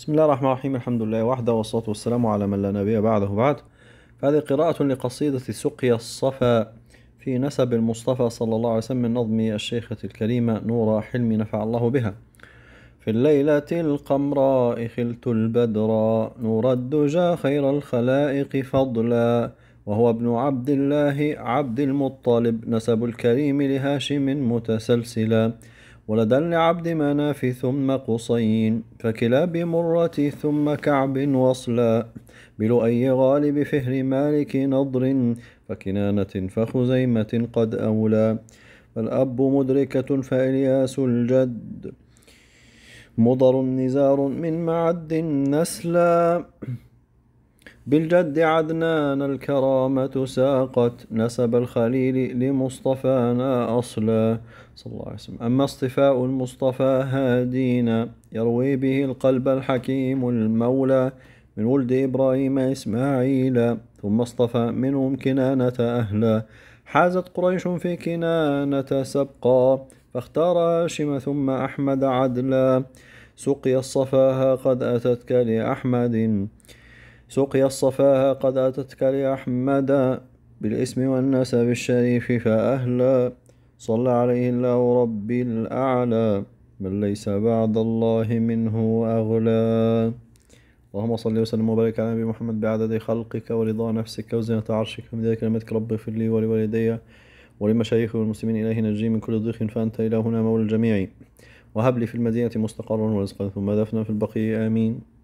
بسم الله الرحمن الرحيم الحمد لله وحده والصلاة والسلام على من لا نبي بعده بعد هذه قراءة لقصيدة سقيا الصفا في نسب المصطفى صلى الله عليه وسلم من نظم الشيخة الكريمة نورا حلمي نفع الله بها في الليلة القمراء خلت البدرا نور الدجى خير الخلائق فضلا وهو ابن عبد الله عبد المطلب نسب الكريم لهاشم متسلسلا ولدى لعبد مناف ثم قصين فكلاب مرة ثم كعب وصلا بلؤي غالب فهر مالك نضر فكنانة فخزيمة قد أولى فالأب مدركة فإلياس الجد مضر نزار من معد نسلا بالجد عدنان الكرامة ساقت نسب الخليل لمصطفانا أصلا صلى الله عليه وسلم أما اصطفاء المصطفى هادينا يروي به القلب الحكيم المولى من ولد إبراهيم إسماعيل ثم اصطفى منهم كنانة أهلا حازت قريش في كنانة سبقا فاختار هاشم ثم أحمد عدلا سقي الصفاها قد أتتك لأحمد سقيا الصفاها قد أتتك لأحمد بالاسم والنسب الشريف فأهلا صلى عليه الله ربي الأعلى من ليس بعد الله منه أغلى اللهم صل وسلم وبارك على نبي محمد بعدد خلقك ورضا نفسك وزنة عرشك ذلك كلمتك رب اغفر لي ولوالدي ولمشايخ والمسلمين إلهي نجي من كل ضيق فأنت إلهنا مولى الجميع وهب لي في المدينة مستقرا ورزقا ثم دفنا في البقيع آمين